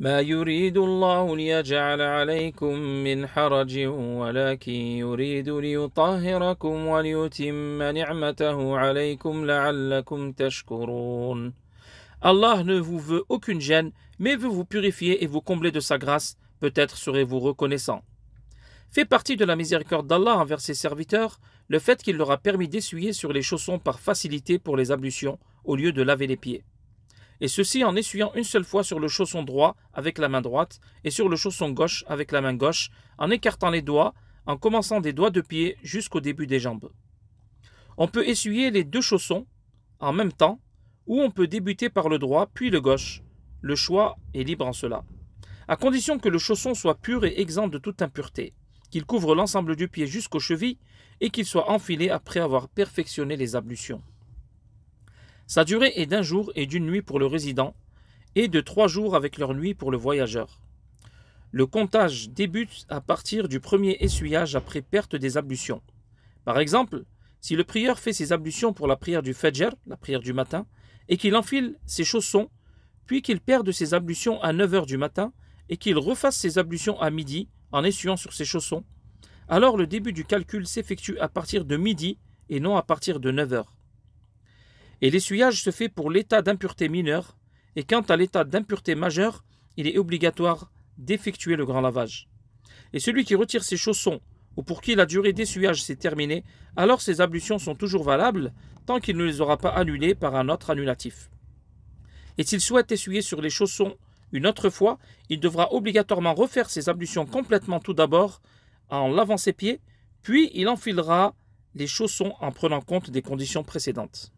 Allah ne vous veut aucune gêne, mais veut vous purifier et vous combler de sa grâce, peut-être serez-vous reconnaissant. Fait partie de la miséricorde d'Allah envers ses serviteurs le fait qu'il leur a permis d'essuyer sur les chaussons par facilité pour les ablutions, au lieu de laver les pieds et ceci en essuyant une seule fois sur le chausson droit avec la main droite et sur le chausson gauche avec la main gauche, en écartant les doigts, en commençant des doigts de pied jusqu'au début des jambes. On peut essuyer les deux chaussons en même temps, ou on peut débuter par le droit puis le gauche. Le choix est libre en cela, à condition que le chausson soit pur et exempt de toute impureté, qu'il couvre l'ensemble du pied jusqu'aux chevilles et qu'il soit enfilé après avoir perfectionné les ablutions. Sa durée est d'un jour et d'une nuit pour le résident, et de trois jours avec leur nuit pour le voyageur. Le comptage débute à partir du premier essuyage après perte des ablutions. Par exemple, si le prieur fait ses ablutions pour la prière du Fajr, la prière du matin, et qu'il enfile ses chaussons, puis qu'il perde ses ablutions à 9 heures du matin, et qu'il refasse ses ablutions à midi en essuyant sur ses chaussons, alors le début du calcul s'effectue à partir de midi et non à partir de 9 heures et l'essuyage se fait pour l'état d'impureté mineure, et quant à l'état d'impureté majeure, il est obligatoire d'effectuer le grand lavage. Et celui qui retire ses chaussons ou pour qui la durée d'essuyage s'est terminée, alors ses ablutions sont toujours valables tant qu'il ne les aura pas annulées par un autre annulatif. Et s'il souhaite essuyer sur les chaussons une autre fois, il devra obligatoirement refaire ses ablutions complètement tout d'abord en lavant ses pieds, puis il enfilera les chaussons en prenant compte des conditions précédentes.